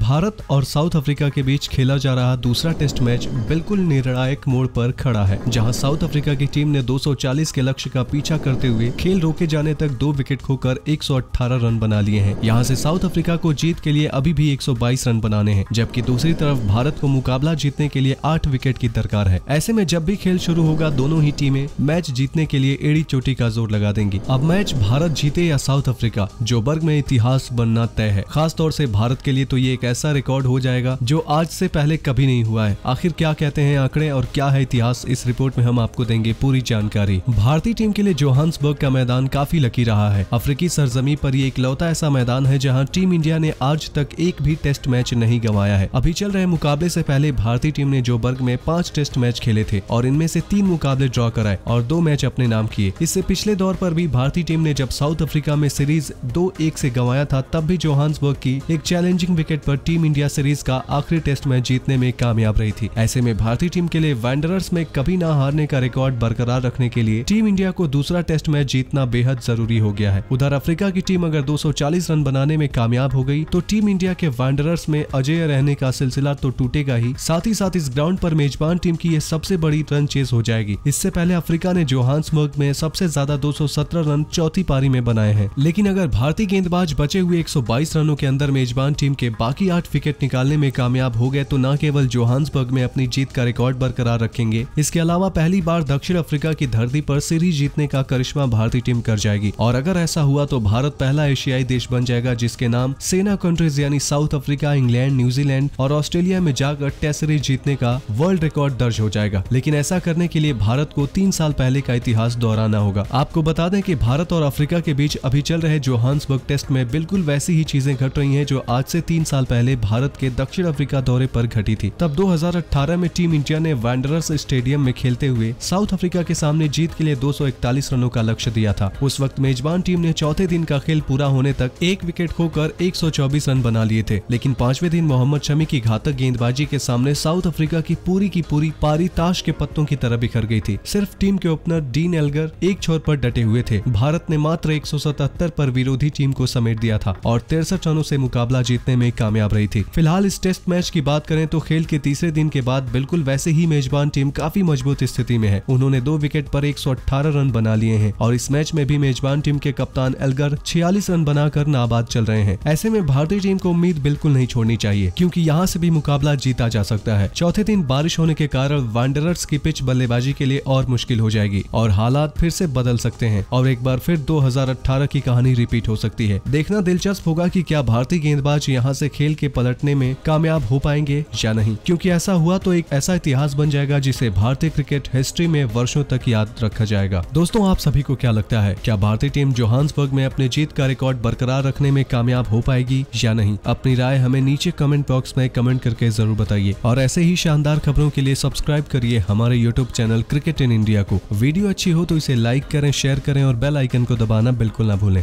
भारत और south Africa के बीच खेला जा रहा दूसरा टेस्ट मैच बिल्कुल निर्णायक मोड़ पर खड़ा है जहां साउथ अफ्रीका की टीम ने 240 के लक्ष्य का पीछा करते हुए खेल रोके जाने तक दो विकेट खोकर 118 रन बना लिए हैं यहां से साउथ अफ्रीका को जीत के लिए अभी भी 122 रन बनाने हैं जबकि दूसरी तरफ भारत को मुकाबला जीतने के लिए आठ विकेट की दरकार है ऐसे में जब भी खेल शुरू होगा दोनों ही टीमें मैच जीतने के लिए एड़ी चोटी का जोर लगा देंगी अब मैच भारत जीते या साउथ अफ्रीका जोबर्ग में इतिहास बनना तय है खासतौर से भारत के लिए तो ये एक ऐसा रिकॉर्ड हो जाएगा जो आज से पहले कभी नहीं हुआ है आखिर क्या कहते हैं आंकड़े और क्या है इतिहास इस रिपोर्ट में हम आपको देंगे पूरी जानकारी भारतीय टीम के लिए जोहान्सबर्ग का मैदान काफी लकी रहा है अफ्रीकी सरजमी पर ये इकलौता ऐसा मैदान है जहां टीम इंडिया ने आज तक एक भी टेस्ट मैच नहीं गंवाया है अभी चल रहे मुकाबले से पहले भारतीय टीम ने जोबर्ग में पांच टेस्ट मैच खेले थे और इनमें से तीन मुकाबले ड्रॉ कराए और दो मैच अपने नाम किए इससे पिछले दौर पर भी भारतीय टीम ने जब साउथ अफ्रीका में सीरीज दो एक से गंवाया था तब भी जोहान्सबर्ग की एक चैलेंजिंग विकेट पर टीम इंडिया सीरीज का आखिरी टेस्ट मैच जीतने में कामयाब रही थी ऐसे में भारतीय टीम के लिए वैंडरर्स में कभी ना हारने का रिकॉर्ड बरकरार रखने के लिए टीम इंडिया को दूसरा टेस्ट मैच जीतना बेहद जरूरी हो गया है उधर अफ्रीका की टीम अगर 240 रन बनाने में कामयाब हो गई तो टीम इंडिया के वैंडरर्स में अजय रहने का सिलसिला तो टूटेगा ही साथ ही साथ इस ग्राउंड पर मेजबान टीम की ये सबसे बड़ी रन चेज हो जाएगी इससे पहले अफ्रीका ने जोहान्सबर्ग में सबसे ज्यादा दो रन चौथी पारी में बनाए हैं लेकिन अगर भारतीय गेंदबाज बचे हुए 122 रनों के अंदर मेजबान टीम के बाकी बाकी आठ विकेट निकालने में कामयाब हो गए तो न केवल जोहान्सबर्ग में अपनी जीत का रिकॉर्ड बरकरार रखेंगे इसके अलावा पहली बार दक्षिण अफ्रीका की धरती पर सीरीज जीतने का करिश्मा भारतीय टीम कर जाएगी और अगर ऐसा हुआ तो भारत पहला एशियाई देश बन जाएगा जिसके नाम सेना कंट्रीज यानी साउथ अफ्रीका इंग्लैंड न्यूजीलैंड और ऑस्ट्रेलिया में जाकर टेस्ट सीरीज जीतने का वर्ल्ड रिकॉर्ड दर्ज हो जाएगा लेकिन ऐसा करने के लिए भारत को तीन साल पहले का इतिहास दोहराना होगा आपको बता दें कि भारत और अफ्रीका के बीच अभी चल रहे जोहान्सबर्ग टेस्ट में बिल्कुल वैसी ही चीजें घट रही हैं जो आज से तीन साल पहले भारत के दक्षिण अफ्रीका दौरे पर घटी थी तब 2018 में टीम इंडिया ने वैंडरस स्टेडियम में खेलते हुए साउथ अफ्रीका के सामने जीत के लिए 241 रनों का लक्ष्य दिया था उस वक्त मेजबान टीम ने चौथे दिन का खेल पूरा होने तक एक विकेट खोकर एक रन बना लिए थे लेकिन पांचवे दिन मोहम्मद शमी की घातक गेंदबाजी के सामने साउथ अफ्रीका की पूरी की पूरी पारी ताश के पत्तों की तरह बिखर गयी थी सिर्फ टीम के ओपनर डीन एलगर एक छोर पर डटे हुए थे भारत ने मात्र एक पर विरोधी टीम को समेट दिया था और तिरसठ रनों से मुकाबला जीतने में कामयाब कामयाब रही थी फिलहाल इस टेस्ट मैच की बात करें तो खेल के तीसरे दिन के बाद बिल्कुल वैसे ही मेजबान टीम काफी मजबूत स्थिति में है उन्होंने दो विकेट पर एक रन बना लिए हैं और इस मैच में भी मेजबान टीम के कप्तान एलगर छियालीस रन बनाकर नाबाद चल रहे हैं ऐसे में भारतीय टीम को उम्मीद बिल्कुल नहीं छोड़नी चाहिए क्योंकि यहाँ से भी मुकाबला जीता जा सकता है चौथे दिन बारिश होने के कारण वांडरर्स की पिच बल्लेबाजी के लिए और मुश्किल हो जाएगी और हालात फिर से बदल सकते हैं और एक बार फिर 2018 की कहानी रिपीट हो सकती है देखना दिलचस्प होगा कि क्या भारतीय गेंदबाज यहाँ से खेल खेल के पलटने में कामयाब हो पाएंगे या नहीं क्योंकि ऐसा हुआ तो एक ऐसा इतिहास बन जाएगा जिसे भारतीय क्रिकेट हिस्ट्री में वर्षों तक याद रखा जाएगा दोस्तों आप सभी को क्या लगता है क्या भारतीय टीम जोहान्सबर्ग में अपने जीत का रिकॉर्ड बरकरार रखने में कामयाब हो पाएगी या नहीं अपनी राय हमें नीचे कमेंट बॉक्स में कमेंट करके जरूर बताइए और ऐसे ही शानदार खबरों के लिए सब्सक्राइब करिए हमारे YouTube channel cricket in India को वीडियो अच्छी हो तो इसे लाइक करें शेयर करें और बेल आइकन को दबाना बिल्कुल ना भूलें